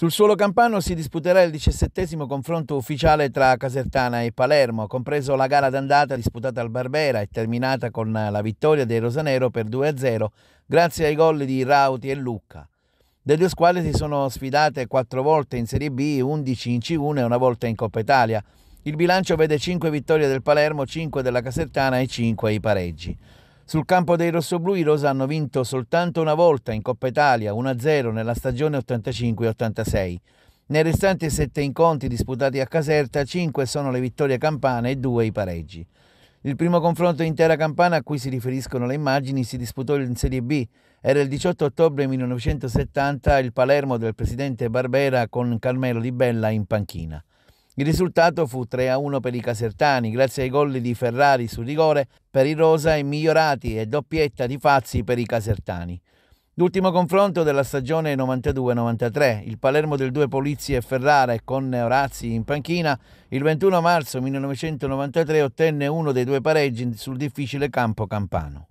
Sul suolo campano si disputerà il diciassettesimo confronto ufficiale tra Casertana e Palermo, compreso la gara d'andata disputata al Barbera e terminata con la vittoria dei Rosanero per 2-0 grazie ai gol di Rauti e Lucca. Le due squadre si sono sfidate quattro volte in Serie B, 11 in C1 e una volta in Coppa Italia. Il bilancio vede 5 vittorie del Palermo, 5 della Casertana e 5 i pareggi. Sul campo dei rossoblù i Rosa hanno vinto soltanto una volta in Coppa Italia 1-0 nella stagione 85-86. Nei restanti sette incontri disputati a Caserta, 5 sono le vittorie campane e 2 i pareggi. Il primo confronto in terra campana a cui si riferiscono le immagini si disputò in Serie B. Era il 18 ottobre 1970 il Palermo del presidente Barbera con Carmelo Di Bella in panchina. Il risultato fu 3-1 per i casertani, grazie ai gol di Ferrari su rigore per i rosa e migliorati e doppietta di Fazzi per i casertani. L'ultimo confronto della stagione 92-93, il Palermo del 2 Polizia e Ferrara e con Orazzi in panchina, il 21 marzo 1993 ottenne uno dei due pareggi sul difficile campo campano.